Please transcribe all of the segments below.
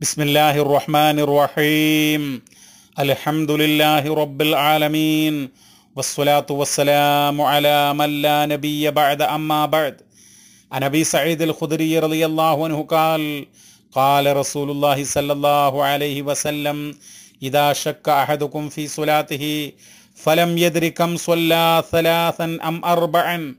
بسم الله الرحمن الرحيم الحمد لله رب العالمين والصلاة والسلام على من لا نبي بعد أما بعد عن أبي سعيد الخدري رضي الله عنه قال قال رسول الله صلى الله عليه وسلم إذا شك أحدكم في صلاته فلم يدر كم صلى ثلاثا أم أربعا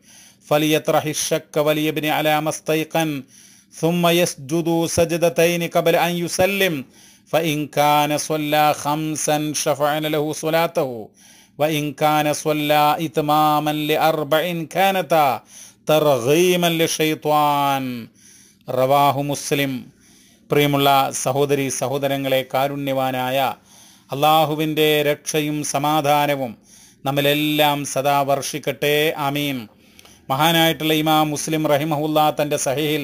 فليطرح الشك وليبني على ما استيقن ثم يسجد سجدتين قبل أن يسلم فإن كان صلى خمسا شفعنا له صلاته وإن كان صلى إتماما لأربع كانتا ترغيما للشيطان رواه مسلم പ്രിയമുള്ള സഹോദരി സഹോദരങ്ങളെ കാരുണ്യവാനായ അള്ളാഹുവിൻ്റെ രക്ഷയും സമാധാനവും നമ്മിലെല്ലാം സദാ വർഷിക്കട്ടെ ആമീൻ മഹാനായിട്ടുള്ള ഇമാം മുസ്ലിം റഹിമഹുല്ല തൻ്റെ സഹിഹിൽ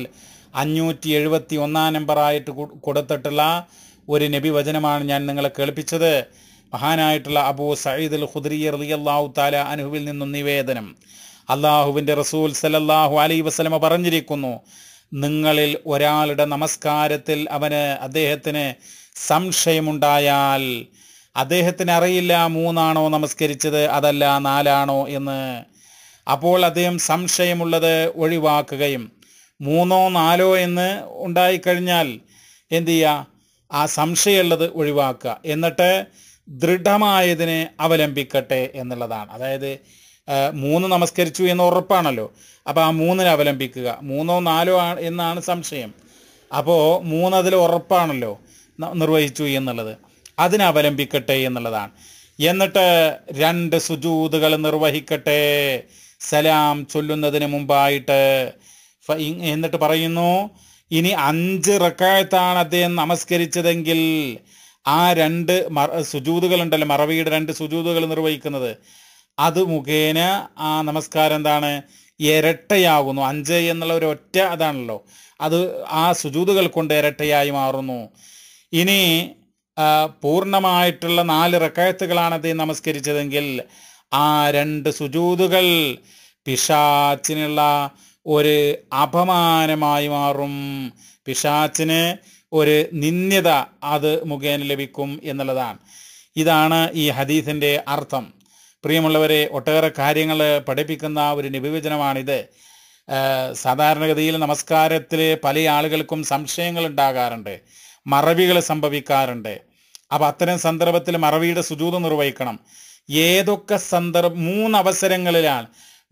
അഞ്ഞൂറ്റി എഴുപത്തി ഒന്നാം നമ്പറായിട്ട് കൊടുത്തിട്ടുള്ള ഒരു നബി വചനമാണ് ഞാൻ നിങ്ങളെ കേൾപ്പിച്ചത് മഹാനായിട്ടുള്ള അബൂ സയ്യിദ് അൽ ഖുദ്രി റളിയല്ലാഹു താല അനുഹുവിൽ നിന്നും നിവേദനം അള്ളാഹുവിൻ്റെ റസൂൽ സലല്ലാഹു അലൈ വസ്ലമ പറഞ്ഞിരിക്കുന്നു നിങ്ങളിൽ ഒരാളുടെ നമസ്കാരത്തിൽ അവന് അദ്ദേഹത്തിന് സംശയമുണ്ടായാൽ അദ്ദേഹത്തിന് അറിയില്ല മൂന്നാണോ നമസ്കരിച്ചത് അതല്ല നാലാണോ എന്ന് അപ്പോൾ അദ്ദേഹം സംശയമുള്ളത് ഒഴിവാക്കുകയും മൂന്നോ നാലോ എന്ന് ഉണ്ടായിക്കഴിഞ്ഞാൽ എന്തു ചെയ്യുക ആ സംശയമുള്ളത് ഒഴിവാക്കുക എന്നിട്ട് ദൃഢമായതിനെ അവലംബിക്കട്ടെ എന്നുള്ളതാണ് അതായത് മൂന്ന് നമസ്കരിച്ചു എന്ന് ഉറപ്പാണല്ലോ അപ്പോൾ ആ മൂന്നിനെ അവലംബിക്കുക മൂന്നോ നാലോ എന്നാണ് സംശയം അപ്പോൾ മൂന്നതിൽ ഉറപ്പാണല്ലോ നിർവഹിച്ചു എന്നുള്ളത് അതിനെ അവലംബിക്കട്ടെ എന്നുള്ളതാണ് എന്നിട്ട് രണ്ട് സുജൂതുകൾ നിർവഹിക്കട്ടെ സലാം ചൊല്ലുന്നതിന് മുമ്പായിട്ട് എന്നിട്ട് പറയുന്നു ഇനി അഞ്ച് റക്കായത്താണ് അദ്ദേഹം നമസ്കരിച്ചതെങ്കിൽ ആ രണ്ട് മറ ഉണ്ടല്ലോ മറവിയുടെ രണ്ട് സുജൂതുകൾ നിർവഹിക്കുന്നത് അത് മുഖേന ആ നമസ്കാരം എന്താണ് ഇരട്ടയാകുന്നു അഞ്ച് എന്നുള്ള ഒരു ഒറ്റ അതാണല്ലോ അത് ആ സുജൂതുകൾ കൊണ്ട് ഇരട്ടയായി മാറുന്നു ഇനി പൂർണ്ണമായിട്ടുള്ള നാല് റക്കായത്തുകളാണ് അദ്ദേഹം നമസ്കരിച്ചതെങ്കിൽ ആ രണ്ട് സുജൂതുകൾ പിഷാച്ചിനുള്ള ഒരു അപമാനമായി മാറും പിശാച്ചിന് ഒരു നിന്ദ്യത അത് മുഖേന ലഭിക്കും എന്നുള്ളതാണ് ഇതാണ് ഈ ഹദീസിൻ്റെ അർത്ഥം പ്രിയമുള്ളവരെ ഒട്ടേറെ കാര്യങ്ങൾ പഠിപ്പിക്കുന്ന ഒരു നിവിവചനമാണിത് സാധാരണഗതിയിൽ നമസ്കാരത്തിൽ പല ആളുകൾക്കും സംശയങ്ങൾ ഉണ്ടാകാറുണ്ട് മറവികൾ സംഭവിക്കാറുണ്ട് അപ്പം അത്തരം സന്ദർഭത്തിൽ മറവിയുടെ സുജൂതം നിർവഹിക്കണം ഏതൊക്കെ സന്ദർഭം മൂന്ന് അവസരങ്ങളിലാണ്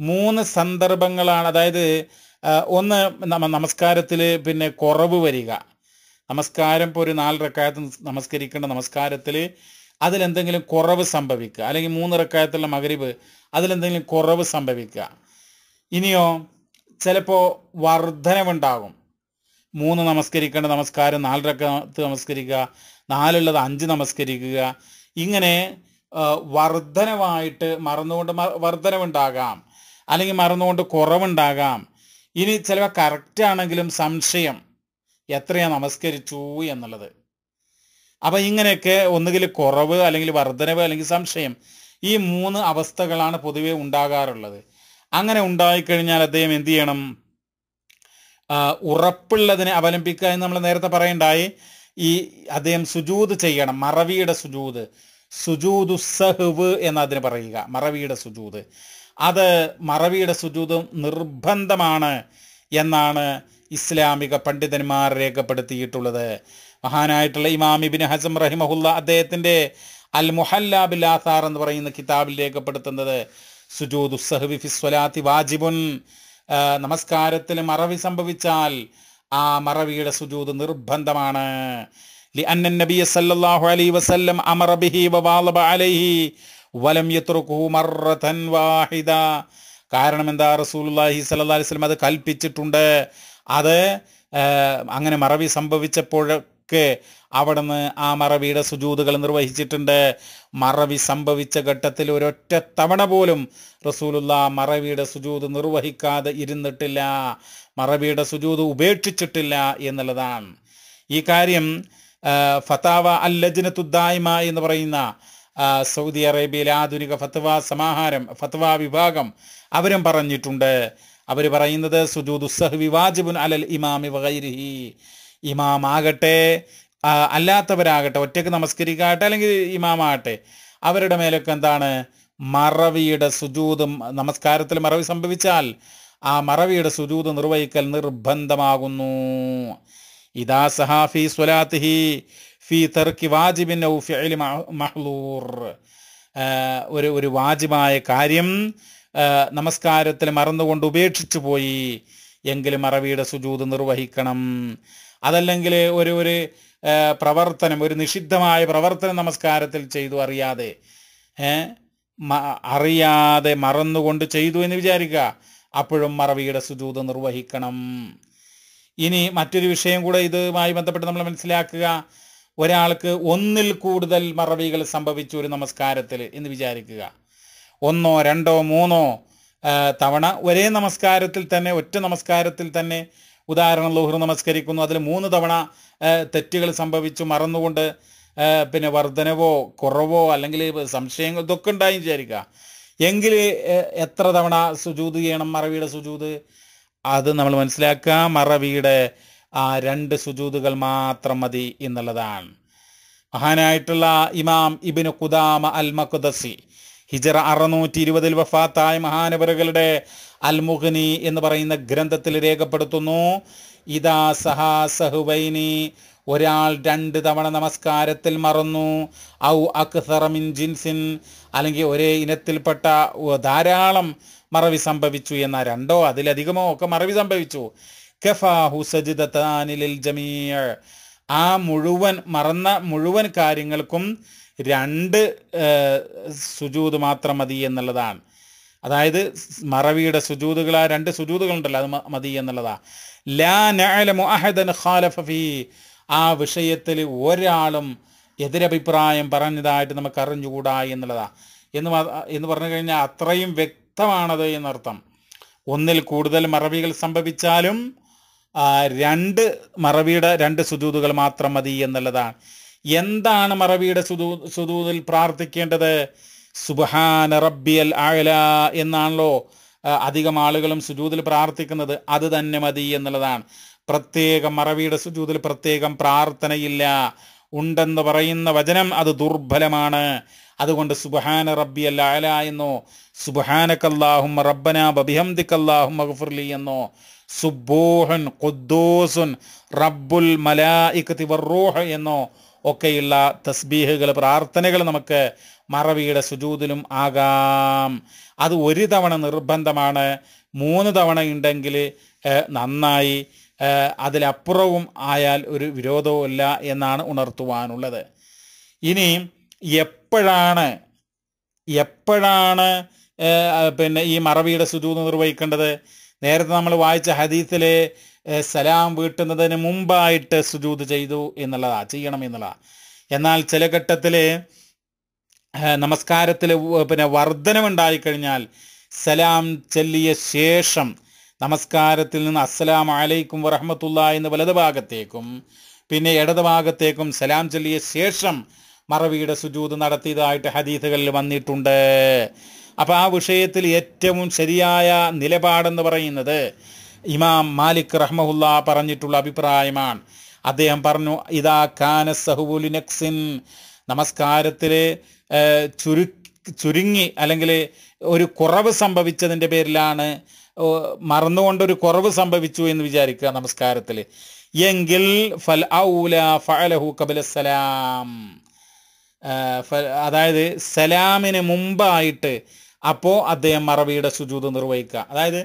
മൂന്ന് സന്ദർഭങ്ങളാണ് അതായത് ഒന്ന് നമസ്കാരത്തിൽ പിന്നെ കുറവ് വരിക നമസ്കാരം ഇപ്പോൾ ഒരു നാല് റക്കായത്ത് നമസ്കരിക്കേണ്ട നമസ്കാരത്തിൽ അതിലെന്തെങ്കിലും കുറവ് സംഭവിക്കുക അല്ലെങ്കിൽ മൂന്ന് റക്കായത്തുള്ള മകരിവ് അതിലെന്തെങ്കിലും കുറവ് സംഭവിക്കുക ഇനിയോ ചിലപ്പോൾ വർധനവുണ്ടാകും മൂന്ന് നമസ്കരിക്കേണ്ട നമസ്കാരം നാല് റക്കത്ത് നമസ്കരിക്കുക നാലുള്ളത് അഞ്ച് നമസ്കരിക്കുക ഇങ്ങനെ വർധനവായിട്ട് മറന്നുകൊണ്ട് വർധനവുണ്ടാകാം അല്ലെങ്കിൽ മറന്നുകൊണ്ട് കുറവുണ്ടാകാം ഇനി ചിലപ്പോൾ കറക്റ്റ് ആണെങ്കിലും സംശയം എത്രയാണ് നമസ്കരിച്ചു എന്നുള്ളത് അപ്പോൾ ഇങ്ങനെയൊക്കെ ഒന്നുകിൽ കുറവ് അല്ലെങ്കിൽ വർധനവ് അല്ലെങ്കിൽ സംശയം ഈ മൂന്ന് അവസ്ഥകളാണ് പൊതുവെ ഉണ്ടാകാറുള്ളത് അങ്ങനെ ഉണ്ടായിക്കഴിഞ്ഞാൽ അദ്ദേഹം എന്ത് ചെയ്യണം ഉറപ്പുള്ളതിനെ അവലംബിക്കുക എന്ന് നമ്മൾ നേരത്തെ പറയണ്ടായി ഈ അദ്ദേഹം സുജൂത് ചെയ്യണം മറവിയുടെ സുജൂത് സുജൂതു സഹവ് എന്നതിന് പറയുക മറവിയുടെ സുജൂത് അത് മറവിയുടെ സുജൂതും നിർബന്ധമാണ് എന്നാണ് ഇസ്ലാമിക പണ്ഡിതന്മാർ രേഖപ്പെടുത്തിയിട്ടുള്ളത് മഹാനായിട്ടുള്ള ഇമാം ഇബിൻ ഹസം റഹിമഹുല്ല അദ്ദേഹത്തിൻ്റെ അൽ മുഹല്ല ബിലാസാർ എന്ന് പറയുന്ന കിതാബിൽ രേഖപ്പെടുത്തുന്നത് സുജൂദ് സഹബി ഫിസ്വലാത്തി വാജിബുൻ നമസ്കാരത്തിൽ മറവി സംഭവിച്ചാൽ ആ മറവിയുടെ സുജൂദ് നിർബന്ധമാണ് ലി അന്നൻ നബിയ സല്ലല്ലാഹു അലൈഹി വസല്ലം അമറ ബിഹി അലൈഹി വലം യത്രുക്കു മറത്തൻ വാഹിദ കാരണം എന്താ റസൂലുല്ലാഹി സല്ലാ വസല്ലം അത് കൽപ്പിച്ചിട്ടുണ്ട് അത് അങ്ങനെ മറവി സംഭവിച്ചപ്പോഴൊക്കെ നിന്ന് ആ മറവിയുടെ സുജൂതുകൾ നിർവഹിച്ചിട്ടുണ്ട് മറവി സംഭവിച്ച ഘട്ടത്തിൽ ഒരൊറ്റ തവണ പോലും റസൂലുള്ള മറവിയുടെ സുജൂത് നിർവഹിക്കാതെ ഇരുന്നിട്ടില്ല മറവിയുടെ സുജൂത് ഉപേക്ഷിച്ചിട്ടില്ല എന്നുള്ളതാണ് ഈ കാര്യം ഫതാവ അല്ലജിനത്തുദ്ദായ്മ എന്ന് പറയുന്ന സൗദി അറേബ്യയിലെ ആധുനിക ഫത്വ സമാഹാരം ഫത്വ വിഭാഗം അവരും പറഞ്ഞിട്ടുണ്ട് അവർ പറയുന്നത് സുജൂദ് വാജിബുൻ അലൽ ഇമാമി വൈരിഹി ഇമാം ആകട്ടെ അല്ലാത്തവരാകട്ടെ ഒറ്റയ്ക്ക് നമസ്കരിക്കാകട്ടെ അല്ലെങ്കിൽ ഇമാമാകട്ടെ അവരുടെ മേലൊക്കെ എന്താണ് മറവിയുടെ സുജൂതും നമസ്കാരത്തിൽ മറവി സംഭവിച്ചാൽ ആ മറവിയുടെ സുജൂത് നിർവഹിക്കൽ നിർബന്ധമാകുന്നു ഇതാ സഹാഫി സ്വലാത്തിഹി ഫി തർക്കി വാജിബിൻ ഔ ഫിഅലി മഹ്ലൂർ ഒരു ഒരു വാജിബായ കാര്യം നമസ്കാരത്തിൽ മറന്നുകൊണ്ട് ഉപേക്ഷിച്ചു പോയി എങ്കിൽ അറവിയുടെ സുജൂത് നിർവഹിക്കണം അതല്ലെങ്കിൽ ഒരു ഒരു പ്രവർത്തനം ഒരു നിഷിദ്ധമായ പ്രവർത്തനം നമസ്കാരത്തിൽ ചെയ്തു അറിയാതെ അറിയാതെ മറന്നുകൊണ്ട് ചെയ്തു എന്ന് വിചാരിക്കുക അപ്പോഴും മറവിയുടെ സുജൂത് നിർവഹിക്കണം ഇനി മറ്റൊരു വിഷയം കൂടെ ഇതുമായി ബന്ധപ്പെട്ട് നമ്മൾ മനസ്സിലാക്കുക ഒരാൾക്ക് ഒന്നിൽ കൂടുതൽ മറവികൾ സംഭവിച്ചു ഒരു നമസ്കാരത്തിൽ എന്ന് വിചാരിക്കുക ഒന്നോ രണ്ടോ മൂന്നോ തവണ ഒരേ നമസ്കാരത്തിൽ തന്നെ ഒറ്റ നമസ്കാരത്തിൽ തന്നെ ഉദാഹരണം ലോഹർ നമസ്കരിക്കുന്നു അതിൽ മൂന്ന് തവണ തെറ്റുകൾ സംഭവിച്ചു മറന്നുകൊണ്ട് പിന്നെ വർധനവോ കുറവോ അല്ലെങ്കിൽ സംശയങ്ങൾ ഇതൊക്കെ ഉണ്ടായി വിചാരിക്കുക എങ്കിൽ എത്ര തവണ സുജൂത് ചെയ്യണം മറവിയുടെ സുജൂത് അത് നമ്മൾ മനസ്സിലാക്കുക മറവിയുടെ ആ രണ്ട് സുജൂതുകൾ മാത്രം മതി എന്നുള്ളതാണ് മഹാനായിട്ടുള്ള ഇമാം ഇബിന് കുദാമ അൽ മക്കുദസി ഹിജറ അറുന്നൂറ്റി ഇരുപതിൽ വഫാത്തായ മഹാനവറുകളുടെ അൽ എന്ന് പറയുന്ന ഗ്രന്ഥത്തിൽ രേഖപ്പെടുത്തുന്നു ഇതാ സഹാ സഹുബൈനി ഒരാൾ രണ്ട് തവണ നമസ്കാരത്തിൽ മറന്നു ഔ അക്സറമിൻ ജിൻസിൻ അല്ലെങ്കിൽ ഒരേ ഇനത്തിൽപ്പെട്ട ധാരാളം മറവി സംഭവിച്ചു എന്ന രണ്ടോ അതിലധികമോ ഒക്കെ മറവി സംഭവിച്ചു കഫാഹു ആ മുഴുവൻ മറന്ന മുഴുവൻ കാര്യങ്ങൾക്കും രണ്ട് സുജൂത് മാത്രം മതി എന്നുള്ളതാണ് അതായത് മറവിയുടെ സുജൂതുകൾ ആ രണ്ട് സുജൂതുകളുണ്ടല്ലോ അത് മതി എന്നുള്ളതാണ് ലാ ഖാലഫ ഫീ ആ വിഷയത്തിൽ ഒരാളും എതിരഭിപ്രായം പറഞ്ഞതായിട്ട് നമുക്ക് അറിഞ്ഞുകൂടാ എന്നുള്ളതാ എന്ന് എന്ന് പറഞ്ഞു കഴിഞ്ഞാൽ അത്രയും വ്യക്തമാണത് എന്നർത്ഥം ഒന്നിൽ കൂടുതൽ മറവികൾ സംഭവിച്ചാലും രണ്ട് മറവിയുടെ രണ്ട് സുദൂതുകൾ മാത്രം മതി എന്നുള്ളതാണ് എന്താണ് മറവിയുടെ സുദൂ സുദൂതിൽ പ്രാർത്ഥിക്കേണ്ടത് സുബഹാന റബ്ബിയൽ ആഴല എന്നാണല്ലോ അധികം ആളുകളും സുജൂതിൽ പ്രാർത്ഥിക്കുന്നത് അത് തന്നെ മതി എന്നുള്ളതാണ് പ്രത്യേകം മറവിയുടെ സുജൂതിൽ പ്രത്യേകം പ്രാർത്ഥനയില്ല ഉണ്ടെന്ന് പറയുന്ന വചനം അത് ദുർബലമാണ് അതുകൊണ്ട് സുബഹാന റബ്ബി അല്ല എന്നോ സുബഹാനക്കല്ലാഹും റബ്ബന ബബിഹംദിക്കല്ലാഹും മഹഫുർലി എന്നോ സുബൂഹുൻ ഖുദ്ദൂസുൻ റബ്ബുൽ മലായിക്കത്തി വറൂഹ് എന്നോ ഒക്കെയുള്ള തസ്ബീഹുകൾ പ്രാർത്ഥനകൾ നമുക്ക് മറവിയുടെ സുജൂതിലും ആകാം അത് ഒരു തവണ നിർബന്ധമാണ് മൂന്ന് തവണ ഉണ്ടെങ്കിൽ നന്നായി അതിലപ്പുറവും ആയാൽ ഒരു വിരോധവുമില്ല എന്നാണ് ഉണർത്തുവാനുള്ളത് ഇനി എപ്പോഴാണ് എപ്പോഴാണ് പിന്നെ ഈ മറവിയുടെ സുജൂത് നിർവഹിക്കേണ്ടത് നേരത്തെ നമ്മൾ വായിച്ച ഹദീസിലെ സലാം വീട്ടുന്നതിന് മുമ്പായിട്ട് സുജൂത് ചെയ്തു എന്നുള്ളതാ ചെയ്യണം എന്നുള്ളതാ എന്നാൽ ചില ഘട്ടത്തിൽ നമസ്കാരത്തിൽ പിന്നെ വർധനമുണ്ടായിക്കഴിഞ്ഞാൽ സലാം ചൊല്ലിയ ശേഷം നമസ്കാരത്തിൽ നിന്ന് അസ്സലാം അലൈക്കും വറഹമത്തുള്ള എന്ന് വലത് ഭാഗത്തേക്കും പിന്നെ ഇടത് ഭാഗത്തേക്കും സലാം ചൊല്ലിയ ശേഷം മറവിയുടെ സുജൂത് നടത്തിയതായിട്ട് ഹദീസുകളിൽ വന്നിട്ടുണ്ട് അപ്പോൾ ആ വിഷയത്തിൽ ഏറ്റവും ശരിയായ നിലപാടെന്ന് പറയുന്നത് ഇമാം മാലിക് റഹ്മഹുല്ല പറഞ്ഞിട്ടുള്ള അഭിപ്രായമാണ് അദ്ദേഹം പറഞ്ഞു ഇതാ കാന സഹുബുലിനക്സിൻ നമസ്കാരത്തിൽ ചുരു ചുരുങ്ങി അല്ലെങ്കിൽ ഒരു കുറവ് സംഭവിച്ചതിൻ്റെ പേരിലാണ് മറന്നുകൊണ്ടൊരു കുറവ് സംഭവിച്ചു എന്ന് വിചാരിക്കുക നമസ്കാരത്തിൽ എങ്കിൽ ഫൽ ഔല ഫഅലഹു കബിലസലാം അതായത് സലാമിന് മുമ്പായിട്ട് അപ്പോൾ അദ്ദേഹം മറവിയുടെ സുജൂത് നിർവഹിക്കുക അതായത്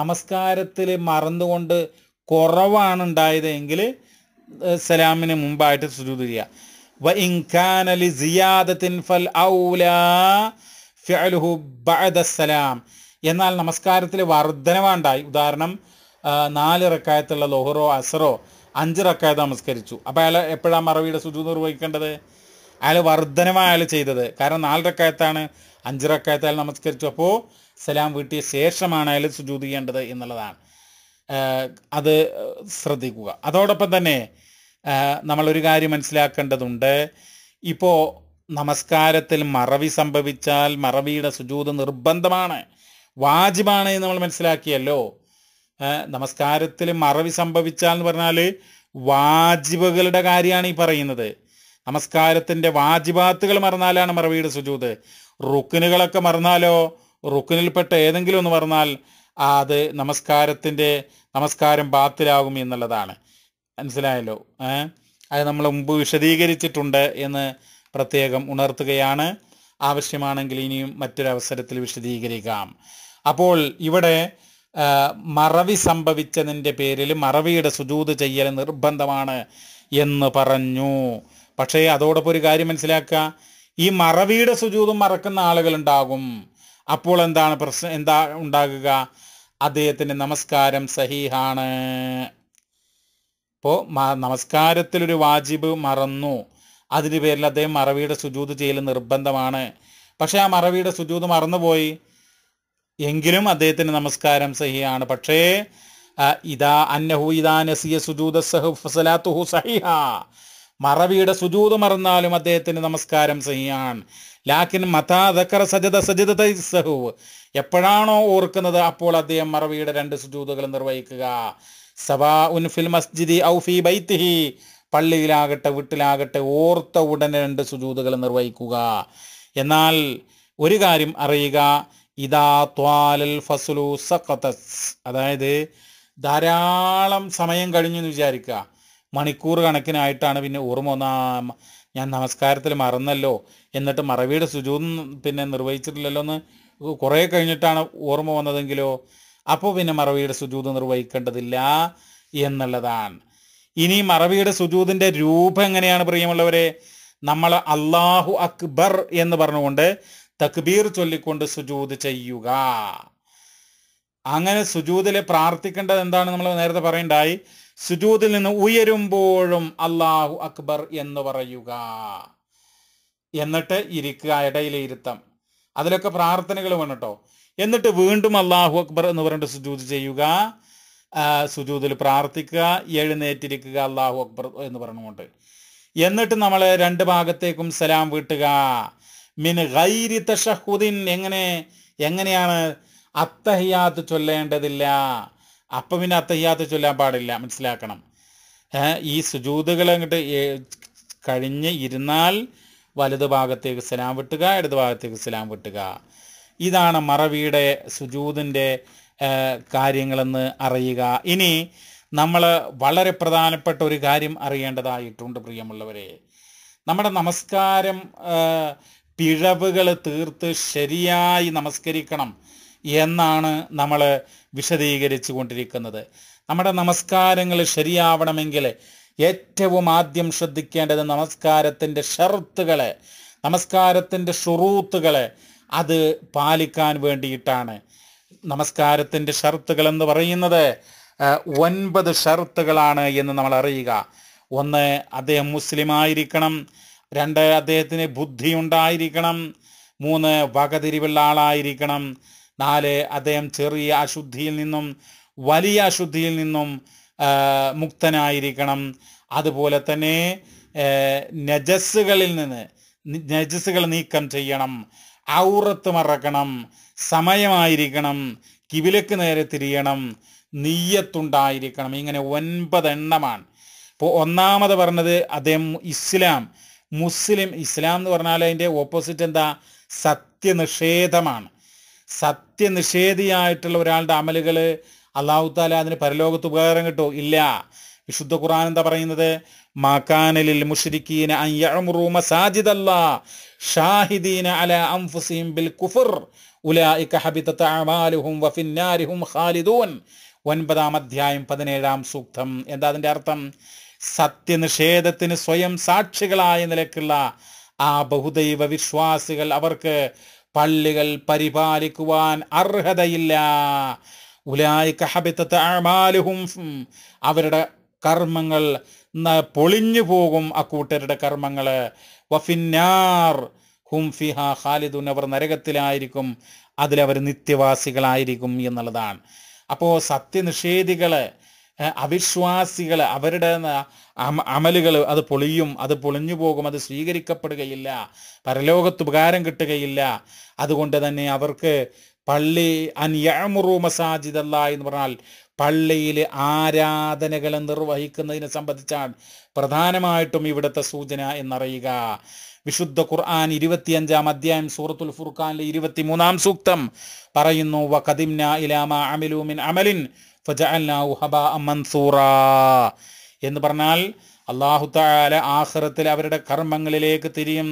നമസ്കാരത്തിൽ മറന്നുകൊണ്ട് കുറവാണ് ഉണ്ടായത് എങ്കിൽ സലാമിന് മുമ്പായിട്ട് സുജൂത് ചെയ്യുക ഫൽ ബഅദ സലാം എന്നാൽ നമസ്കാരത്തിൽ വർധനവാണ്ടായി ഉദാഹരണം നാല് റക്കായത്തുള്ള ലോഹറോ അസറോ അഞ്ച് റക്കായത്ത് നമസ്കരിച്ചു അപ്പോൾ അയാൾ എപ്പോഴാണ് മറവിയുടെ സുജൂത് നിർവഹിക്കേണ്ടത് അയാൾ വർധനമായ അയാൾ ചെയ്തത് കാരണം നാല് റക്കായത്താണ് അഞ്ച് അയാൾ നമസ്കരിച്ചു അപ്പോൾ സലാം വീട്ടിയ ശേഷമാണ് അയാൾ സുജൂത് ചെയ്യേണ്ടത് എന്നുള്ളതാണ് അത് ശ്രദ്ധിക്കുക അതോടൊപ്പം തന്നെ നമ്മളൊരു കാര്യം മനസ്സിലാക്കേണ്ടതുണ്ട് ഇപ്പോൾ നമസ്കാരത്തിൽ മറവി സംഭവിച്ചാൽ മറവിയുടെ സുജൂത് നിർബന്ധമാണ് വാജിബാണ് എന്ന് നമ്മൾ മനസ്സിലാക്കിയല്ലോ നമസ്കാരത്തിൽ മറവി സംഭവിച്ചാൽ എന്ന് പറഞ്ഞാൽ വാജിബുകളുടെ കാര്യമാണ് ഈ പറയുന്നത് നമസ്കാരത്തിൻ്റെ വാജിബാത്തുകൾ മറന്നാലാണ് മറവിയുടെ സുജൂത് റുക്കിനുകളൊക്കെ മറന്നാലോ റുക്കിനിൽപ്പെട്ട ഏതെങ്കിലും ഒന്ന് മറന്നാൽ അത് നമസ്കാരത്തിൻ്റെ നമസ്കാരം ബാത്തിലാകും എന്നുള്ളതാണ് മനസ്സിലായല്ലോ അത് നമ്മൾ മുമ്പ് വിശദീകരിച്ചിട്ടുണ്ട് എന്ന് പ്രത്യേകം ഉണർത്തുകയാണ് ആവശ്യമാണെങ്കിൽ ഇനിയും മറ്റൊരവസരത്തിൽ വിശദീകരിക്കാം അപ്പോൾ ഇവിടെ മറവി സംഭവിച്ചതിൻ്റെ പേരിൽ മറവിയുടെ സുജൂത് ചെയ്യൽ നിർബന്ധമാണ് എന്ന് പറഞ്ഞു പക്ഷേ അതോടൊപ്പം ഒരു കാര്യം മനസ്സിലാക്കുക ഈ മറവിയുടെ സുജൂതും മറക്കുന്ന ആളുകളുണ്ടാകും അപ്പോൾ എന്താണ് പ്രശ്നം എന്താ ഉണ്ടാകുക അദ്ദേഹത്തിൻ്റെ നമസ്കാരം സഹീഹാണ് ഇപ്പോൾ നമസ്കാരത്തിലൊരു വാജിബ് മറന്നു അതിന് പേരിൽ അദ്ദേഹം മറവിയുടെ സുജൂത് ചെയ്യൽ നിർബന്ധമാണ് പക്ഷേ ആ മറവിയുടെ സുജൂത് മറന്നുപോയി എങ്കിലും അദ്ദേഹത്തിന് നമസ്കാരം സഹിയാണ് പക്ഷേ ഇതാ അന്നഹു ഇതാ നസിയ സുജൂദ സഹു ഫസലാത്തുഹു സഹിഹ മറവിയുടെ സുജൂത് മറന്നാലും അദ്ദേഹത്തിന് നമസ്കാരം ചെയ്യാൻ ലാക്കിൻ മതാ ദക്കർ സജിത സജത തൈസഹുവ് എപ്പോഴാണോ ഓർക്കുന്നത് അപ്പോൾ അദ്ദേഹം മറവിയുടെ രണ്ട് സുജൂതുകൾ നിർവഹിക്കുക സബാ ഉൻ ഫിൽ മസ്ജിദി ഔ ബൈത്തിഹി പള്ളിയിലാകട്ടെ വീട്ടിലാകട്ടെ ഓർത്ത ഉടനെ രണ്ട് സുജൂതുകൾ നിർവഹിക്കുക എന്നാൽ ഒരു കാര്യം അറിയുക ഇതാ ത്വാലൽ ഫസുലു സഖത്തസ് അതായത് ധാരാളം സമയം കഴിഞ്ഞെന്ന് വിചാരിക്കുക മണിക്കൂർ കണക്കിനായിട്ടാണ് പിന്നെ ഓർമ്മ ഒന്നാ ഞാൻ നമസ്കാരത്തിൽ മറന്നല്ലോ എന്നിട്ട് മറവിയുടെ സുജൂതും പിന്നെ നിർവഹിച്ചിട്ടില്ലല്ലോ എന്ന് കുറേ കഴിഞ്ഞിട്ടാണ് ഓർമ്മ വന്നതെങ്കിലോ അപ്പോൾ പിന്നെ മറവിയുടെ സുജൂത് നിർവഹിക്കേണ്ടതില്ല എന്നുള്ളതാണ് ഇനി മറവിയുടെ സുജൂതിൻ്റെ രൂപം എങ്ങനെയാണ് പ്രിയമുള്ളവരെ നമ്മൾ അള്ളാഹു അക്ബർ എന്ന് പറഞ്ഞുകൊണ്ട് തക്ബീർ ചൊല്ലിക്കൊണ്ട് സുജൂത് ചെയ്യുക അങ്ങനെ സുജൂതിൽ പ്രാർത്ഥിക്കേണ്ടത് എന്താണ് നമ്മൾ നേരത്തെ പറയണ്ടായി സുജൂതിൽ നിന്ന് ഉയരുമ്പോഴും അള്ളാഹു അക്ബർ എന്ന് പറയുക എന്നിട്ട് ഇരിക്കുക ഇടയിലെ ഇരുത്തം അതിലൊക്കെ പ്രാർത്ഥനകൾ വേണം എന്നിട്ട് വീണ്ടും അള്ളാഹു അക്ബർ എന്ന് പറഞ്ഞിട്ട് സുജൂത് ചെയ്യുക സുജൂതിൽ പ്രാർത്ഥിക്കുക എഴുന്നേറ്റിരിക്കുക അള്ളാഹു അക്ബർ എന്ന് പറഞ്ഞുകൊണ്ട് എന്നിട്ട് നമ്മൾ രണ്ട് ഭാഗത്തേക്കും സലാം വീട്ടുക മിൻ ഗൈരി തഷഹുദിൻ എങ്ങനെ എങ്ങനെയാണ് അത്തഹിയാത്ത് ചൊല്ലേണ്ടതില്ല അപ്പം പിന്നെ അത്തഹ്യാത്ത് ചൊല്ലാൻ പാടില്ല മനസ്സിലാക്കണം ഈ സുജൂതുകൾ അങ്ങോട്ട് കഴിഞ്ഞ് ഇരുന്നാൽ വലതു ഭാഗത്തേക്ക് സലാം വിട്ടുക ഇടതു ഭാഗത്തേക്ക് സലാം വിട്ടുക ഇതാണ് മറവിയുടെ സുജൂതിൻ്റെ കാര്യങ്ങളെന്ന് അറിയുക ഇനി നമ്മൾ വളരെ പ്രധാനപ്പെട്ട ഒരു കാര്യം അറിയേണ്ടതായിട്ടുണ്ട് പ്രിയമുള്ളവരെ നമ്മുടെ നമസ്കാരം പിഴവുകൾ തീർത്ത് ശരിയായി നമസ്കരിക്കണം എന്നാണ് നമ്മൾ വിശദീകരിച്ചു കൊണ്ടിരിക്കുന്നത് നമ്മുടെ നമസ്കാരങ്ങൾ ശരിയാവണമെങ്കിൽ ഏറ്റവും ആദ്യം ശ്രദ്ധിക്കേണ്ടത് നമസ്കാരത്തിൻ്റെ ഷർത്തുകളെ നമസ്കാരത്തിൻ്റെ ഷുറൂത്തുകളെ അത് പാലിക്കാൻ വേണ്ടിയിട്ടാണ് നമസ്കാരത്തിൻ്റെ ഷർത്തുകൾ എന്ന് പറയുന്നത് ഒൻപത് ഷർത്തുകളാണ് എന്ന് നമ്മൾ അറിയുക ഒന്ന് അദ്ദേഹം മുസ്ലിം ആയിരിക്കണം രണ്ട് അദ്ദേഹത്തിന് ബുദ്ധി ഉണ്ടായിരിക്കണം മൂന്ന് വകതിരിവുള്ള ആളായിരിക്കണം നാല് അദ്ദേഹം ചെറിയ അശുദ്ധിയിൽ നിന്നും വലിയ അശുദ്ധിയിൽ നിന്നും മുക്തനായിരിക്കണം അതുപോലെ തന്നെ നജസ്സുകളിൽ നിന്ന് നജസ്സുകൾ നീക്കം ചെയ്യണം ഔറത്ത് മറക്കണം സമയമായിരിക്കണം കിവിലക്ക് നേരെ തിരിയണം നീയത്തുണ്ടായിരിക്കണം ഇങ്ങനെ ഒൻപത് എണ്ണമാണ് ഇപ്പോൾ ഒന്നാമത് പറഞ്ഞത് അദ്ദേഹം ഇസ്ലാം മുസ്ലിം ഇസ്ലാം എന്ന് പറഞ്ഞാൽ അതിൻ്റെ ഓപ്പോസിറ്റ് എന്താ സത്യനിഷേധമാണ് സത്യനിഷേധിയായിട്ടുള്ള ഒരാളുടെ അമലുകൾ അള്ളാഹുത്താല അതിന് പരലോകത്ത് ഉപകാരം കിട്ടോ ഇല്ല വിശുദ്ധ ഖുർആൻ എന്താ പറയുന്നത് മാക്കാനലിൽ മുഷരിക്കീന അയ്യമുറൂമ സാജിദല്ല ഷാഹിദീന അല അംഫുസീം ബിൽ കുഫർ ഉലായിക ഹബിതത അമാലുഹും വഫിന്നാരിഹും ഖാലിദൂൻ ഒൻപതാം അധ്യായം പതിനേഴാം സൂക്തം എന്താ അതിൻ്റെ അർത്ഥം സത്യനിഷേധത്തിന് സ്വയം സാക്ഷികളായ നിലക്കുള്ള ആ ബഹുദൈവ വിശ്വാസികൾ അവർക്ക് പള്ളികൾ പരിപാലിക്കുവാൻ അർഹതയില്ല ഉലായിക്ക അമാലുഹും അവരുടെ കർമ്മങ്ങൾ പൊളിഞ്ഞു പോകും അക്കൂട്ടരുടെ കർമ്മങ്ങൾ വഫിന്നാർ ഹും ഫിഹ ഖാലിദുൻ അവർ നരകത്തിലായിരിക്കും അതിലവർ നിത്യവാസികളായിരിക്കും എന്നുള്ളതാണ് അപ്പോൾ സത്യനിഷേധികളെ അവിശ്വാസികൾ അവരുടെ അമലുകൾ അത് പൊളിയും അത് പൊളിഞ്ഞു പോകും അത് സ്വീകരിക്കപ്പെടുകയില്ല പരലോകത്ത് ഉപകാരം കിട്ടുകയില്ല അതുകൊണ്ട് തന്നെ അവർക്ക് പള്ളി അൻയമറു മസാജിദ് അല്ല എന്ന് പറഞ്ഞാൽ പള്ളിയിൽ ആരാധനകൾ നിർവഹിക്കുന്നതിനെ സംബന്ധിച്ചാണ് പ്രധാനമായിട്ടും ഇവിടുത്തെ സൂചന എന്നറിയുക വിശുദ്ധ ഖുർആൻ ഇരുപത്തിയഞ്ചാം അധ്യായം സൂറത്തുൽ ഫുർഖാനിലെ മൂന്നാം സൂക്തം പറയുന്നു വ കദിംന ഇലാമ അമിലൂമിൻ അമലിൻ എന്ന് പറഞ്ഞാൽ അള്ളാഹു താല ആഹ്റത്തിൽ അവരുടെ കർമ്മങ്ങളിലേക്ക് തിരിയും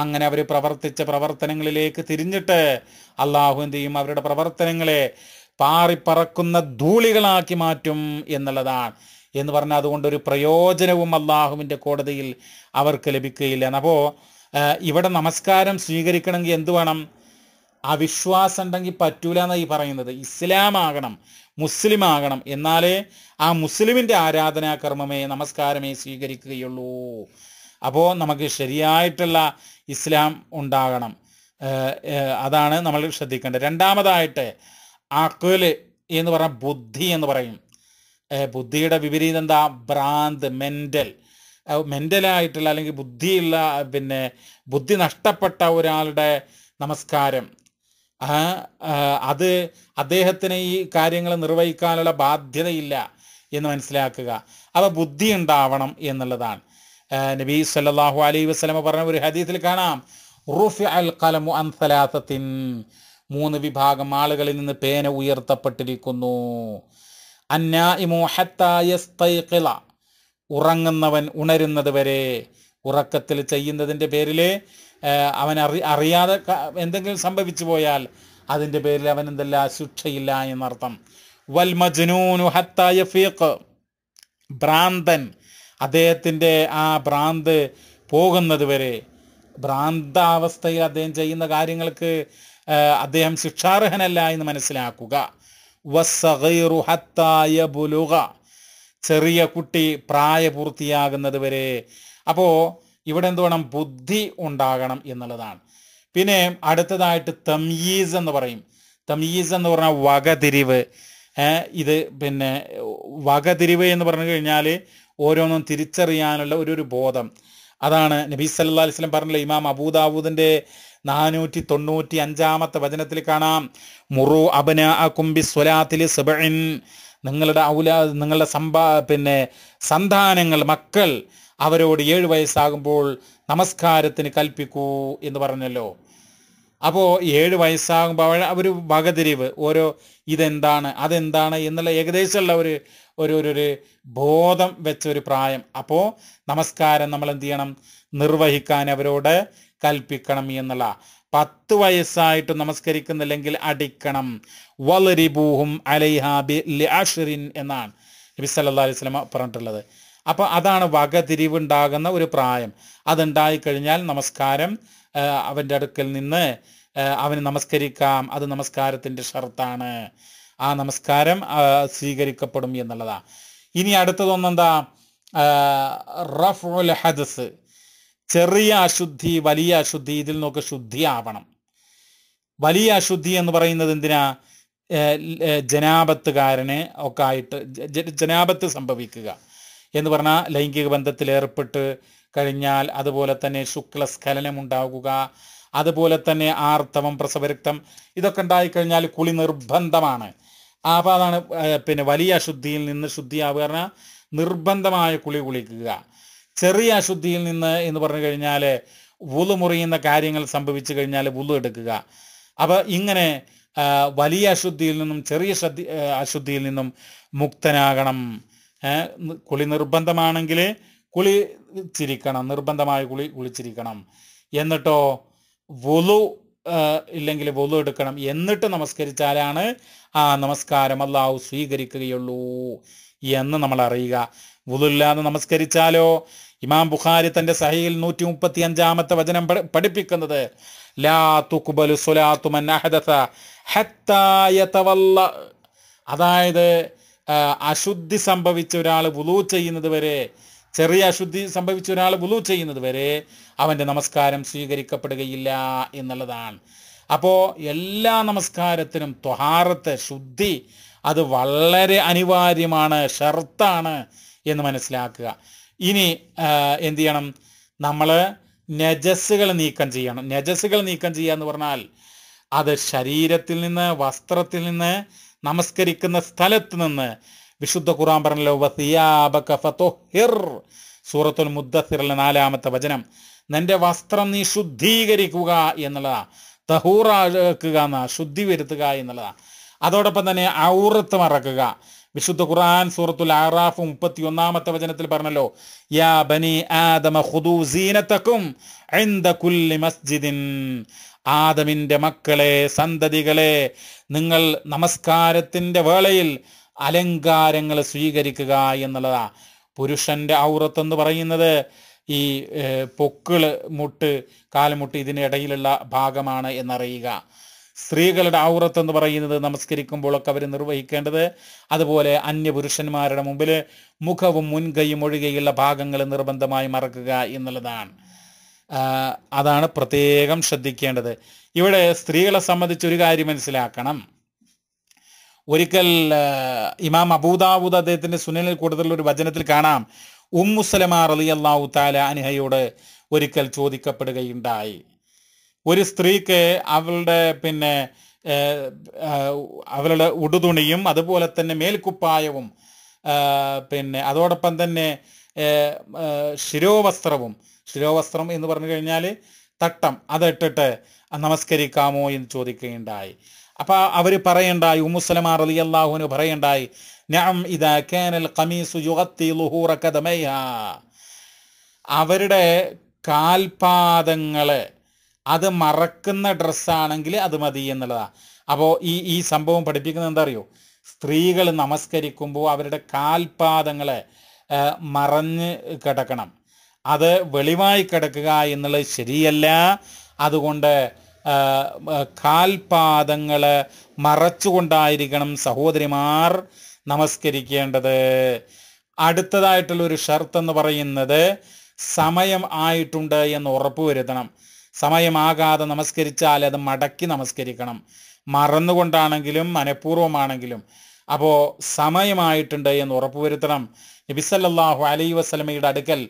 അങ്ങനെ അവർ പ്രവർത്തിച്ച പ്രവർത്തനങ്ങളിലേക്ക് തിരിഞ്ഞിട്ട് അള്ളാഹു എന്ത് ചെയ്യും അവരുടെ പ്രവർത്തനങ്ങളെ പാറിപ്പറക്കുന്ന ധൂളികളാക്കി മാറ്റും എന്നുള്ളതാണ് എന്ന് പറഞ്ഞാൽ അതുകൊണ്ട് ഒരു പ്രയോജനവും അള്ളാഹുവിൻ്റെ കോടതിയിൽ അവർക്ക് ലഭിക്കുകയില്ല അപ്പോൾ ഇവിടെ നമസ്കാരം സ്വീകരിക്കണമെങ്കിൽ എന്തു വേണം അവിശ്വാസം ഉണ്ടെങ്കിൽ പറ്റൂല എന്നാണ് ഈ പറയുന്നത് ഇസ്ലാം ആകണം മുസ്ലിം ആകണം എന്നാലേ ആ മുസ്ലിമിൻ്റെ ആരാധനാകർമ്മമേ നമസ്കാരമേ സ്വീകരിക്കുകയുള്ളൂ അപ്പോൾ നമുക്ക് ശരിയായിട്ടുള്ള ഇസ്ലാം ഉണ്ടാകണം അതാണ് നമ്മൾ ശ്രദ്ധിക്കേണ്ടത് രണ്ടാമതായിട്ട് അക്കുൽ എന്ന് പറഞ്ഞ ബുദ്ധി എന്ന് പറയും ബുദ്ധിയുടെ വിപരീതം എന്താ ഭ്രാന്ത് മെൻ്റൽ മെൻ്റലായിട്ടുള്ള അല്ലെങ്കിൽ ബുദ്ധിയുള്ള പിന്നെ ബുദ്ധി നഷ്ടപ്പെട്ട ഒരാളുടെ നമസ്കാരം അത് അദ്ദേഹത്തിന് ഈ കാര്യങ്ങൾ നിർവഹിക്കാനുള്ള ബാധ്യതയില്ല എന്ന് മനസ്സിലാക്കുക അപ്പോൾ ബുദ്ധി ഉണ്ടാവണം എന്നുള്ളതാണ് നബി സല്ലാഹു അലൈ വസ്ലമ പറഞ്ഞ ഒരു ഹദീസിൽ കാണാം റുഫി അൽ കലമു അൻസലാസത്തിൻ മൂന്ന് വിഭാഗം ആളുകളിൽ നിന്ന് പേന ഉയർത്തപ്പെട്ടിരിക്കുന്നു അന്നായിമു ഹത്തായസ്തൈഖിള ഉറങ്ങുന്നവൻ ഉണരുന്നത് വരെ ഉറക്കത്തിൽ ചെയ്യുന്നതിൻ്റെ പേരിൽ അവൻ അറി അറിയാതെ എന്തെങ്കിലും സംഭവിച്ചു പോയാൽ അതിൻ്റെ പേരിൽ അവൻ എന്തല്ല ശിക്ഷയില്ല എന്നർത്ഥം വൽ മജ്നൂനു ഹത്തായഫീഖ് ഭ്രാന്തൻ അദ്ദേഹത്തിൻ്റെ ആ ഭ്രാന്ത് പോകുന്നത് വരെ ഭ്രാന്താവസ്ഥയിൽ അദ്ദേഹം ചെയ്യുന്ന കാര്യങ്ങൾക്ക് അദ്ദേഹം ശിക്ഷാർഹനല്ല എന്ന് മനസ്സിലാക്കുക വസ്സഗീറു ഹത്തായ ബുലുക ചെറിയ കുട്ടി പ്രായപൂർത്തിയാകുന്നത് വരെ അപ്പോൾ ഇവിടെ എന്ത് വേണം ബുദ്ധി ഉണ്ടാകണം എന്നുള്ളതാണ് പിന്നെ അടുത്തതായിട്ട് തമീസ് എന്ന് പറയും തമീസ് എന്ന് പറഞ്ഞാൽ വകതിരിവ് ഇത് പിന്നെ വകതിരിവ് എന്ന് പറഞ്ഞു കഴിഞ്ഞാൽ ഓരോന്നും തിരിച്ചറിയാനുള്ള ഒരു ഒരു ബോധം അതാണ് നബീസ് സല്ലാ സ്വലം പറഞ്ഞില്ല ഇമാം അബൂദാവൂദിൻ്റെ നാനൂറ്റി തൊണ്ണൂറ്റി അഞ്ചാമത്തെ വചനത്തിൽ കാണാം മുറു അബന കുംബി സ്വലാത്തിൽ സബിൻ നിങ്ങളുടെ ഔല നിങ്ങളുടെ സമ്പാ പിന്നെ സന്താനങ്ങൾ മക്കൾ അവരോട് ഏഴ് വയസ്സാകുമ്പോൾ നമസ്കാരത്തിന് കൽപ്പിക്കൂ എന്ന് പറഞ്ഞല്ലോ അപ്പോൾ ഏഴ് വയസ്സാകുമ്പോൾ അവൾ ഒരു വകതിരിവ് ഓരോ ഇതെന്താണ് അതെന്താണ് എന്നുള്ള ഏകദേശമുള്ള ഒരു ഒരു ഒരു ബോധം വെച്ച ഒരു പ്രായം അപ്പോൾ നമസ്കാരം നമ്മൾ എന്ത് ചെയ്യണം നിർവഹിക്കാൻ അവരോട് കൽപ്പിക്കണം എന്നുള്ള പത്ത് വയസ്സായിട്ട് നമസ്കരിക്കുന്നില്ലെങ്കിൽ അടിക്കണം വളരിബൂഹും അലൈഹാബി ലാഷിറിൻ എന്നാണ് നബി സല്ലാ അലൈഹി വസല്ലം പറഞ്ഞിട്ടുള്ളത് അപ്പോൾ അതാണ് വകതിരിവുണ്ടാകുന്ന ഒരു പ്രായം അതുണ്ടായിക്കഴിഞ്ഞാൽ നമസ്കാരം അവൻ്റെ അടുക്കൽ നിന്ന് അവന് നമസ്കരിക്കാം അത് നമസ്കാരത്തിൻ്റെ ഷർത്താണ് ആ നമസ്കാരം സ്വീകരിക്കപ്പെടും എന്നുള്ളതാണ് ഇനി അടുത്തതൊന്നെന്താ റഫ് ഹദസ് ചെറിയ അശുദ്ധി വലിയ അശുദ്ധി ഇതിൽ നിന്നൊക്കെ ശുദ്ധിയാവണം വലിയ അശുദ്ധി എന്ന് പറയുന്നത് എന്തിനാ ജനാപത്തുകാരന് ഒക്കെ ആയിട്ട് ജനാപത്ത് സംഭവിക്കുക എന്ന് പറഞ്ഞാൽ ലൈംഗിക ബന്ധത്തിൽ ഏർപ്പെട്ട് കഴിഞ്ഞാൽ അതുപോലെ തന്നെ ശുക്ലസ്ഖലനം ഉണ്ടാകുക അതുപോലെ തന്നെ ആർത്തവം പ്രസവരക്തം ഇതൊക്കെ ഉണ്ടായിക്കഴിഞ്ഞാൽ കുളി നിർബന്ധമാണ് അപ്പോൾ അതാണ് പിന്നെ വലിയ അശുദ്ധിയിൽ നിന്ന് ശുദ്ധിയാവുക പറഞ്ഞാൽ നിർബന്ധമായ കുളി കുളിക്കുക ചെറിയ അശുദ്ധിയിൽ നിന്ന് എന്ന് പറഞ്ഞു കഴിഞ്ഞാൽ വുളു മുറിയുന്ന കാര്യങ്ങൾ സംഭവിച്ചു കഴിഞ്ഞാൽ വുളു എടുക്കുക അപ്പോൾ ഇങ്ങനെ വലിയ അശുദ്ധിയിൽ നിന്നും ചെറിയ അശുദ്ധിയിൽ നിന്നും മുക്തനാകണം കുളി നിർബന്ധമാണെങ്കിൽ കുളി ചിരിക്കണം നിർബന്ധമായ കുളി കുളിച്ചിരിക്കണം എന്നിട്ടോ വുളു ഇല്ലെങ്കിൽ വുളു എടുക്കണം എന്നിട്ട് നമസ്കരിച്ചാലാണ് ആ നമസ്കാരം അല്ലാഹു സ്വീകരിക്കുകയുള്ളൂ എന്ന് നമ്മൾ അറിയുക വുളുല്ലാതെ നമസ്കരിച്ചാലോ ഇമാം ബുഖാരി തന്റെ സഹയിൽ നൂറ്റി മുപ്പത്തി അഞ്ചാമത്തെ വചനം പഠിപ്പിക്കുന്നത് ലാ അതായത് അശുദ്ധി സംഭവിച്ച ഒരാൾ വുളു ചെയ്യുന്നത് വരെ ചെറിയ അശുദ്ധി സംഭവിച്ച ഒരാൾ വുളു ചെയ്യുന്നത് വരെ അവൻ്റെ നമസ്കാരം സ്വീകരിക്കപ്പെടുകയില്ല എന്നുള്ളതാണ് അപ്പോൾ എല്ലാ നമസ്കാരത്തിനും ത്വഹാറത്ത് ശുദ്ധി അത് വളരെ അനിവാര്യമാണ് ഷർത്താണ് എന്ന് മനസ്സിലാക്കുക ഇനി എന്തു ചെയ്യണം നമ്മൾ നജസ്സുകൾ നീക്കം ചെയ്യണം നജസ്സുകൾ നീക്കം ചെയ്യുക എന്ന് പറഞ്ഞാൽ അത് ശരീരത്തിൽ നിന്ന് വസ്ത്രത്തിൽ നിന്ന് നമസ്കരിക്കുന്ന സ്ഥലത്ത് നിന്ന് വിശുദ്ധ ഖുറാൻ പറഞ്ഞല്ലോ സൂറത്തുൽ മുദ്ദസിറിലെ നാലാമത്തെ വചനം നിന്റെ വസ്ത്രം നീ ശുദ്ധീകരിക്കുക എന്നുള്ളതാണ് തഹൂറാക്കുക എന്നാ ശുദ്ധി വരുത്തുക എന്നുള്ളതാണ് അതോടൊപ്പം തന്നെ ഔറത്ത് മറക്കുക വിശുദ്ധ ഖുർആൻ സൂറത്തുൽ ആറാഫ് മുപ്പത്തി ഒന്നാമത്തെ വചനത്തിൽ പറഞ്ഞല്ലോ യാ ബനി ആദമ ഖുദു സീനത്തക്കും മസ്ജിദിൻ ആദമിൻ്റെ മക്കളെ സന്തതികളെ നിങ്ങൾ നമസ്കാരത്തിൻ്റെ വേളയിൽ അലങ്കാരങ്ങൾ സ്വീകരിക്കുക എന്നുള്ളതാ പുരുഷൻ്റെ ഔറത്തെന്ന് പറയുന്നത് ഈ പൊക്കിള് മുട്ട് കാൽമുട്ട് ഇതിനിടയിലുള്ള ഭാഗമാണ് എന്നറിയുക സ്ത്രീകളുടെ ഔറത്ത് എന്ന് പറയുന്നത് നമസ്കരിക്കുമ്പോഴൊക്കെ അവർ നിർവഹിക്കേണ്ടത് അതുപോലെ അന്യപുരുഷന്മാരുടെ മുമ്പിൽ മുഖവും മുൻകൈയും ഒഴികെയുള്ള ഭാഗങ്ങൾ നിർബന്ധമായി മറക്കുക എന്നുള്ളതാണ് അതാണ് പ്രത്യേകം ശ്രദ്ധിക്കേണ്ടത് ഇവിടെ സ്ത്രീകളെ സംബന്ധിച്ച് ഒരു കാര്യം മനസ്സിലാക്കണം ഒരിക്കൽ ഇമാം അബൂദാബൂദ് അദ്ദേഹത്തിൻ്റെ സുനിലിൽ കൂടുതലുള്ള ഒരു വചനത്തിൽ കാണാം ഉമ്മുസലമ അലി അള്ളാഹു താല അനിഹയോട് ഒരിക്കൽ ചോദിക്കപ്പെടുകയുണ്ടായി ഒരു സ്ത്രീക്ക് അവളുടെ പിന്നെ അവളുടെ ഉടുതുണിയും അതുപോലെ തന്നെ മേൽക്കുപ്പായവും പിന്നെ അതോടൊപ്പം തന്നെ ശിരോവസ്ത്രവും ശിരോവസ്ത്രം എന്ന് പറഞ്ഞു കഴിഞ്ഞാൽ തട്ടം അതിട്ടിട്ട് നമസ്കരിക്കാമോ എന്ന് ചോദിക്കുകയുണ്ടായി അപ്പോൾ അവർ പറയണ്ടായി ഉമ്മുസലമ അലി അള്ളാഹുവിന് പറയണ്ടായി ഞാം ഇതാ കാനൽ കമീസു യുഗത്തി ലുഹൂറ അവരുടെ കാൽപാദങ്ങളെ അത് മറക്കുന്ന ഡ്രസ്സാണെങ്കിൽ അത് മതി എന്നുള്ളതാണ് അപ്പോൾ ഈ ഈ സംഭവം പഠിപ്പിക്കുന്നത് എന്താ അറിയോ സ്ത്രീകൾ നമസ്കരിക്കുമ്പോൾ അവരുടെ കാൽപാദങ്ങളെ മറഞ്ഞ് കിടക്കണം അത് വെളിവായി കിടക്കുക എന്നുള്ളത് ശരിയല്ല അതുകൊണ്ട് കാൽപാദങ്ങൾ മറച്ചുകൊണ്ടായിരിക്കണം സഹോദരിമാർ നമസ്കരിക്കേണ്ടത് അടുത്തതായിട്ടുള്ള ഒരു ഷർത്ത് എന്ന് പറയുന്നത് സമയം ആയിട്ടുണ്ട് എന്ന് ഉറപ്പ് വരുത്തണം സമയമാകാതെ നമസ്കരിച്ചാൽ അത് മടക്കി നമസ്കരിക്കണം മറന്നുകൊണ്ടാണെങ്കിലും മനഃപൂർവ്വമാണെങ്കിലും അപ്പോൾ സമയമായിട്ടുണ്ട് എന്ന് ഉറപ്പുവരുത്തണം നബിസല്ലാഹു അലൈ വസ്ലമയുടെ അടുക്കൽ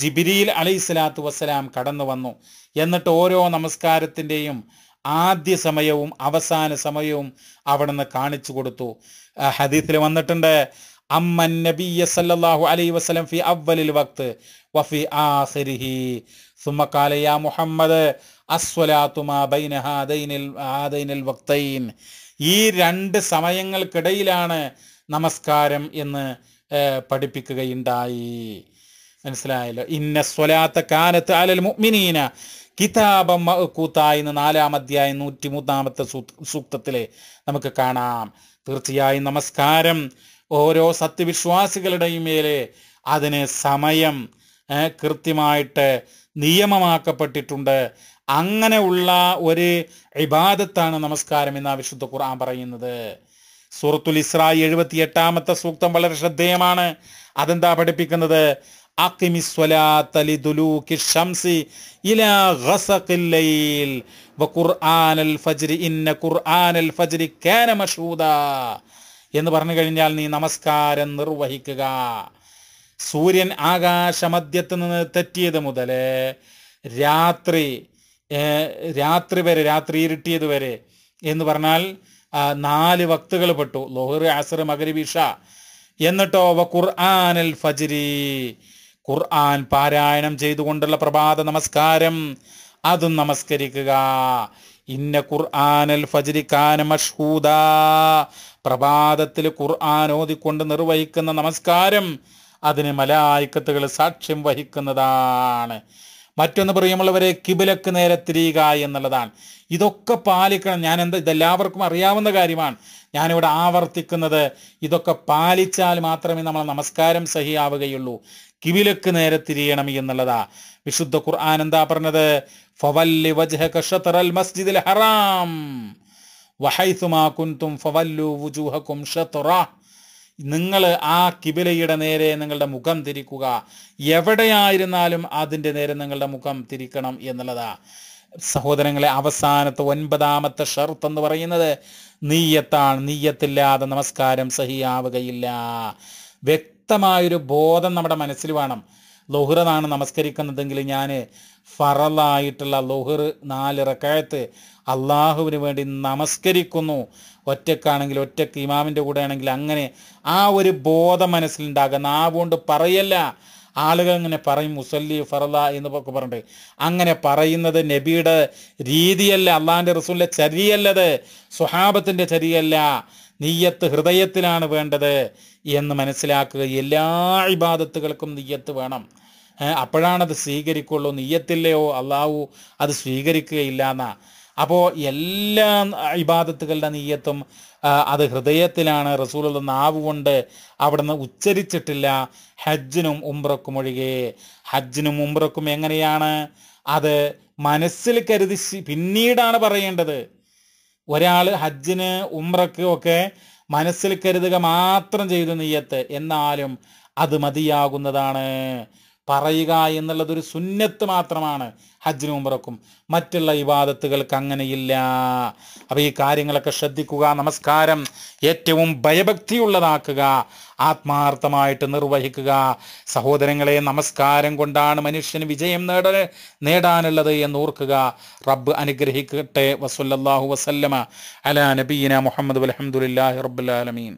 ജിബിരിയിൽ അലൈഹി സ്വലാത്തു വസ്സലാം കടന്നു വന്നു എന്നിട്ട് ഓരോ നമസ്കാരത്തിൻ്റെയും ആദ്യ സമയവും അവസാന സമയവും നിന്ന് കാണിച്ചു കൊടുത്തു ഹദീസിൽ വന്നിട്ടുണ്ട് അമ്മൻ നബിയ സല്ലല്ലാഹു അലൈഹി വസല്ലം ഫി അവലിൽ വക്ത് വഫി ആഖിരിഹി ثم മുഹമ്മദ് يا محمد ഈ രണ്ട് സമയങ്ങൾക്കിടയിലാണ് നമസ്കാരം എന്ന് പഠിപ്പിക്കുകയുണ്ടായി മനസ്സിലായല്ലോ ഇന്ന സ്വലാത്ത കാനത്ത് അലൽ മുഅ്മിനീന കിതാബം മഹ്കൂത്തായി എന്ന് നാലാം അധ്യായം നൂറ്റി മൂന്നാമത്തെ സൂക്തത്തിലെ നമുക്ക് കാണാം തീർച്ചയായും നമസ്കാരം ഓരോ സത്യവിശ്വാസികളുടെയും മേലെ അതിന് സമയം കൃത്യമായിട്ട് നിയമമാക്കപ്പെട്ടിട്ടുണ്ട് അങ്ങനെയുള്ള ഒരു ഇബാദത്താണ് നമസ്കാരം എന്ന വിശുദ്ധ ഖുർആൻ പറയുന്നത് സൂറത്തുൽ ഇസ്ര എഴുപത്തി എട്ടാമത്തെ സൂക്തം വളരെ ശ്രദ്ധേയമാണ് അതെന്താ പഠിപ്പിക്കുന്നത് എന്ന് പറഞ്ഞു കഴിഞ്ഞാൽ നീ നമസ്കാരം നിർവഹിക്കുക സൂര്യൻ ആകാശമധ്യത്ത് നിന്ന് തെറ്റിയത് മുതൽ രാത്രി രാത്രി വരെ രാത്രി ഇരുട്ടിയത് വരെ എന്ന് പറഞ്ഞാൽ നാല് വക്തുകൾ പെട്ടു ലോഹർ അസർ മകരി ഷാ എന്നിട്ടോ വ ഖുർആാനൽ ഫജ്രി ഖുർആൻ പാരായണം ചെയ്തുകൊണ്ടുള്ള പ്രഭാത നമസ്കാരം അതും നമസ്കരിക്കുക ഇന്ന ഖുർആാനൽ ഫജ്രി കാന മഷ്ഹൂദ പ്രഭാതത്തിൽ ഖുർആൻ ഓതിക്കൊണ്ട് നിർവഹിക്കുന്ന നമസ്കാരം അതിന് മലായിക്കത്തുകൾ സാക്ഷ്യം വഹിക്കുന്നതാണ് മറ്റൊന്ന് പ്രിയമുള്ളവരെ കിബിലക്ക് നേരെ തിരിയുക എന്നുള്ളതാണ് ഇതൊക്കെ പാലിക്കണം ഞാൻ എന്താ ഇതെല്ലാവർക്കും അറിയാവുന്ന കാര്യമാണ് ഞാനിവിടെ ആവർത്തിക്കുന്നത് ഇതൊക്കെ പാലിച്ചാൽ മാത്രമേ നമ്മൾ നമസ്കാരം സഹിയാവുകയുള്ളൂ കിബിലക്ക് നേരെ തിരിയണം എന്നുള്ളതാ വിശുദ്ധ ഖുർആൻ എന്താ പറഞ്ഞത് ഫവല്ലി മസ്ജിദിൽ ഹറാം വഹൈസുമാ കുന്തും ഫവല്ലു വുജൂഹകും ഷത്തുറ നിങ്ങൾ ആ കിബിലയുടെ നേരെ നിങ്ങളുടെ മുഖം തിരിക്കുക എവിടെയായിരുന്നാലും അതിൻ്റെ നേരെ നിങ്ങളുടെ മുഖം തിരിക്കണം എന്നുള്ളതാ സഹോദരങ്ങളെ അവസാനത്തെ ഒൻപതാമത്തെ ഷർത്ത് എന്ന് പറയുന്നത് നീയത്താണ് നീയത്തില്ലാതെ നമസ്കാരം സഹിയാവുകയില്ല വ്യക്തമായൊരു ബോധം നമ്മുടെ മനസ്സിൽ വേണം ലൊഹുറാണ് നമസ്കരിക്കുന്നതെങ്കിൽ ഞാൻ ഫറലായിട്ടുള്ള ലൊഹുർ നാല് റക്കായത്ത് അള്ളാഹുവിന് വേണ്ടി നമസ്കരിക്കുന്നു ഒറ്റക്കാണെങ്കിൽ ഒറ്റക്ക് ഇമാമിൻ്റെ കൂടെ ആണെങ്കിൽ അങ്ങനെ ആ ഒരു ബോധം മനസ്സിലുണ്ടാകുക നാവുകൊണ്ട് പറയല്ല ആളുകൾ ഇങ്ങനെ പറയും മുസല്ലി ഫറല എന്ന് പറഞ്ഞിട്ട് അങ്ങനെ പറയുന്നത് നബിയുടെ രീതിയല്ല അള്ളാഹിൻ്റെ റസൂലിൻ്റെ ചരിയല്ലത് സുഹാബത്തിൻ്റെ ചരിയല്ല നീയത്ത് ഹൃദയത്തിലാണ് വേണ്ടത് എന്ന് മനസ്സിലാക്കുക എല്ലാ ഇബാദത്തുകൾക്കും നീയത്ത് വേണം അപ്പോഴാണത് സ്വീകരിക്കുള്ളൂ നീയത്തില്ലയോ അള്ളാഹു അത് സ്വീകരിക്കുകയില്ല എന്നാ അപ്പോൾ എല്ലാ ഇബാദത്തുകളുടെ നീയത്തും അത് ഹൃദയത്തിലാണ് റസൂലുള്ള നാവ് കൊണ്ട് അവിടുന്ന് ഉച്ചരിച്ചിട്ടില്ല ഹജ്ജിനും ഉംറക്കും ഒഴികെ ഹജ്ജിനും ഉംറക്കും എങ്ങനെയാണ് അത് മനസ്സിൽ കരുതി പിന്നീടാണ് പറയേണ്ടത് ഒരാൾ ഹജ്ജിന് ഉംറക്ക് ഒക്കെ മനസ്സിൽ കരുതുക മാത്രം ചെയ്തു നീയത്ത് എന്നാലും അത് മതിയാകുന്നതാണ് പറയുക എന്നുള്ളതൊരു സുന്നത്ത് മാത്രമാണ് ഹജ്ജിനും പുറക്കും മറ്റുള്ള വിവാദത്തുകൾക്ക് അങ്ങനെയില്ല അപ്പോൾ ഈ കാര്യങ്ങളൊക്കെ ശ്രദ്ധിക്കുക നമസ്കാരം ഏറ്റവും ഭയഭക്തിയുള്ളതാക്കുക ആത്മാർത്ഥമായിട്ട് നിർവഹിക്കുക സഹോദരങ്ങളെ നമസ്കാരം കൊണ്ടാണ് മനുഷ്യന് വിജയം നേട നേടാനുള്ളത് എന്ന് ഓർക്കുക റബ്ബ് അനുഗ്രഹിക്കട്ടെ വസുല്ലാഹു വസല്ലമ അല നബീന മുഹമ്മദ് അലഹമുല്ലാഹി റബ്ബുലാലമീൻ